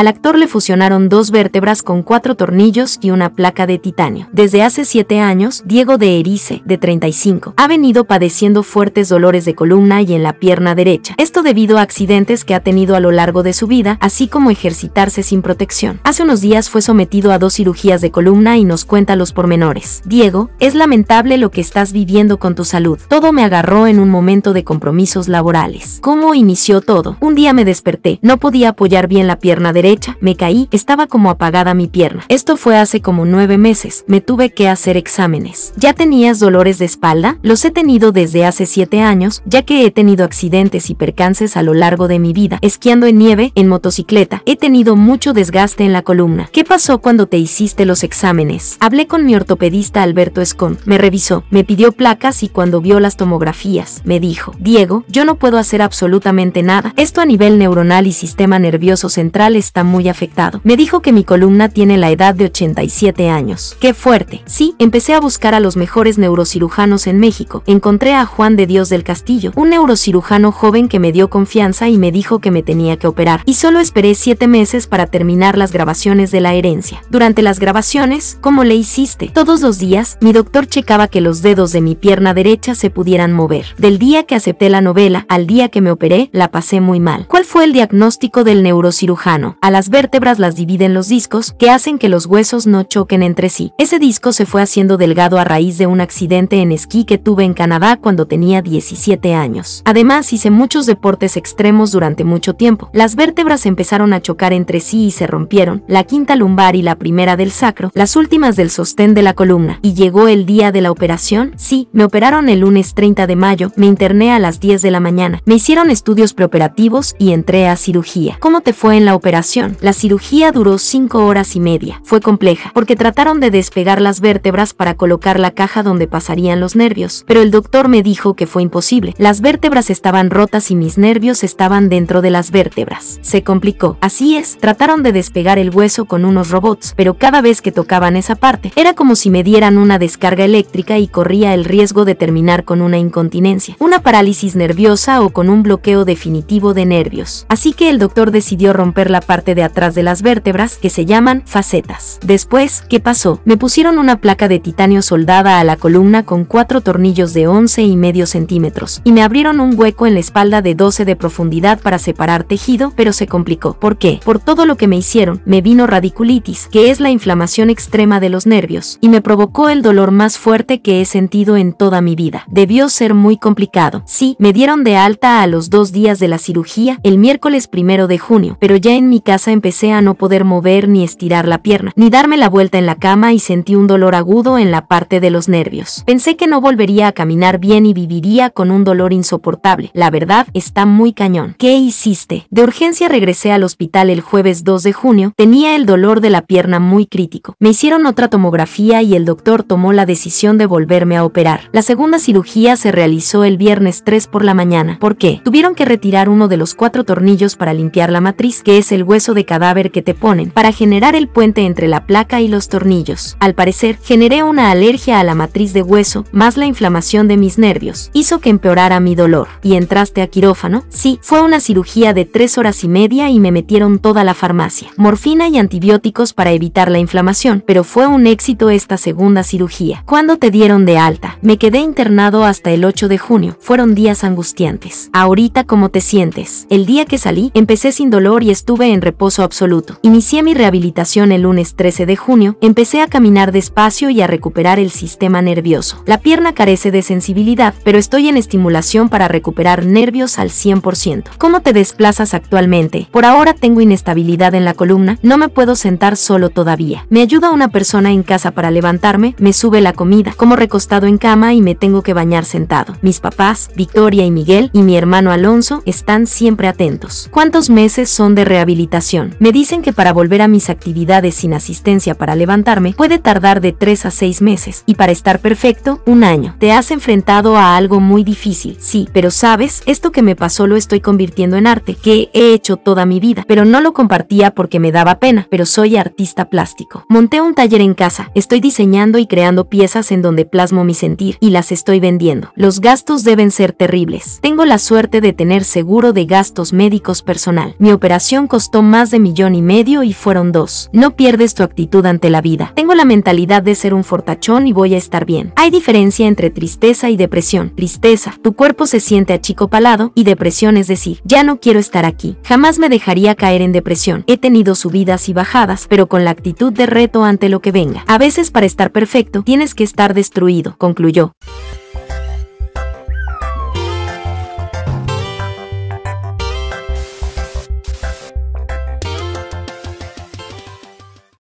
Al actor le fusionaron dos vértebras con cuatro tornillos y una placa de titanio. Desde hace siete años, Diego de Erice, de 35, ha venido padeciendo fuertes dolores de columna y en la pierna derecha. Esto debido a accidentes que ha tenido a lo largo de su vida, así como ejercitarse sin protección. Hace unos días fue sometido a dos cirugías de columna y nos cuenta los pormenores. Diego, es lamentable lo que estás viviendo con tu salud. Todo me agarró en un momento de compromisos laborales. ¿Cómo inició todo? Un día me desperté, no podía apoyar bien la pierna derecha me caí, estaba como apagada mi pierna. Esto fue hace como nueve meses, me tuve que hacer exámenes. ¿Ya tenías dolores de espalda? Los he tenido desde hace siete años, ya que he tenido accidentes y percances a lo largo de mi vida, esquiando en nieve, en motocicleta, he tenido mucho desgaste en la columna. ¿Qué pasó cuando te hiciste los exámenes? Hablé con mi ortopedista Alberto Escon, me revisó, me pidió placas y cuando vio las tomografías, me dijo, Diego, yo no puedo hacer absolutamente nada, esto a nivel neuronal y sistema nervioso central está muy afectado. Me dijo que mi columna tiene la edad de 87 años. ¡Qué fuerte! Sí, empecé a buscar a los mejores neurocirujanos en México. Encontré a Juan de Dios del Castillo, un neurocirujano joven que me dio confianza y me dijo que me tenía que operar. Y solo esperé 7 meses para terminar las grabaciones de la herencia. Durante las grabaciones, ¿cómo le hiciste? Todos los días, mi doctor checaba que los dedos de mi pierna derecha se pudieran mover. Del día que acepté la novela al día que me operé, la pasé muy mal. ¿Cuál fue el diagnóstico del neurocirujano? las vértebras las dividen los discos, que hacen que los huesos no choquen entre sí. Ese disco se fue haciendo delgado a raíz de un accidente en esquí que tuve en Canadá cuando tenía 17 años. Además, hice muchos deportes extremos durante mucho tiempo. Las vértebras empezaron a chocar entre sí y se rompieron, la quinta lumbar y la primera del sacro, las últimas del sostén de la columna. ¿Y llegó el día de la operación? Sí, me operaron el lunes 30 de mayo, me interné a las 10 de la mañana. Me hicieron estudios preoperativos y entré a cirugía. ¿Cómo te fue en la operación? La cirugía duró 5 horas y media. Fue compleja, porque trataron de despegar las vértebras para colocar la caja donde pasarían los nervios, pero el doctor me dijo que fue imposible. Las vértebras estaban rotas y mis nervios estaban dentro de las vértebras. Se complicó. Así es, trataron de despegar el hueso con unos robots, pero cada vez que tocaban esa parte, era como si me dieran una descarga eléctrica y corría el riesgo de terminar con una incontinencia, una parálisis nerviosa o con un bloqueo definitivo de nervios. Así que el doctor decidió romper la parte de atrás de las vértebras que se llaman facetas. Después, ¿qué pasó? Me pusieron una placa de titanio soldada a la columna con cuatro tornillos de 11 y medio centímetros y me abrieron un hueco en la espalda de 12 de profundidad para separar tejido, pero se complicó. ¿Por qué? Por todo lo que me hicieron, me vino radiculitis, que es la inflamación extrema de los nervios, y me provocó el dolor más fuerte que he sentido en toda mi vida. Debió ser muy complicado. Sí, me dieron de alta a los dos días de la cirugía, el miércoles primero de junio, pero ya en mi empecé a no poder mover ni estirar la pierna, ni darme la vuelta en la cama y sentí un dolor agudo en la parte de los nervios. Pensé que no volvería a caminar bien y viviría con un dolor insoportable. La verdad, está muy cañón. ¿Qué hiciste? De urgencia regresé al hospital el jueves 2 de junio. Tenía el dolor de la pierna muy crítico. Me hicieron otra tomografía y el doctor tomó la decisión de volverme a operar. La segunda cirugía se realizó el viernes 3 por la mañana. ¿Por qué? Tuvieron que retirar uno de los cuatro tornillos para limpiar la matriz, que es el hueso de cadáver que te ponen para generar el puente entre la placa y los tornillos. Al parecer, generé una alergia a la matriz de hueso, más la inflamación de mis nervios, hizo que empeorara mi dolor. ¿Y entraste a quirófano? Sí, fue una cirugía de tres horas y media y me metieron toda la farmacia. Morfina y antibióticos para evitar la inflamación, pero fue un éxito esta segunda cirugía. ¿Cuándo te dieron de alta? Me quedé internado hasta el 8 de junio. Fueron días angustiantes. Ahorita, ¿cómo te sientes? El día que salí, empecé sin dolor y estuve en reposo absoluto. Inicié mi rehabilitación el lunes 13 de junio, empecé a caminar despacio y a recuperar el sistema nervioso. La pierna carece de sensibilidad, pero estoy en estimulación para recuperar nervios al 100%. ¿Cómo te desplazas actualmente? Por ahora tengo inestabilidad en la columna, no me puedo sentar solo todavía. Me ayuda una persona en casa para levantarme, me sube la comida, como recostado en cama y me tengo que bañar sentado. Mis papás, Victoria y Miguel, y mi hermano Alonso, están siempre atentos. ¿Cuántos meses son de rehabilitación? Me dicen que para volver a mis actividades sin asistencia para levantarme puede tardar de 3 a 6 meses y para estar perfecto, un año. Te has enfrentado a algo muy difícil, sí, pero sabes, esto que me pasó lo estoy convirtiendo en arte, que he hecho toda mi vida, pero no lo compartía porque me daba pena, pero soy artista plástico. Monté un taller en casa, estoy diseñando y creando piezas en donde plasmo mi sentir y las estoy vendiendo. Los gastos deben ser terribles. Tengo la suerte de tener seguro de gastos médicos personal. Mi operación costó más de millón y medio y fueron dos. No pierdes tu actitud ante la vida. Tengo la mentalidad de ser un fortachón y voy a estar bien. Hay diferencia entre tristeza y depresión. Tristeza, tu cuerpo se siente achicopalado y depresión es decir, ya no quiero estar aquí. Jamás me dejaría caer en depresión. He tenido subidas y bajadas, pero con la actitud de reto ante lo que venga. A veces para estar perfecto, tienes que estar destruido, concluyó.